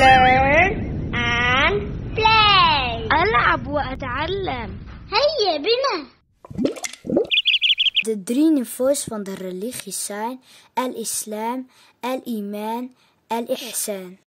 learn and play ألعب وأتعلم هيا بنا De drie niveaus van de religies zijn al-islam, al-iman, al-ihsan.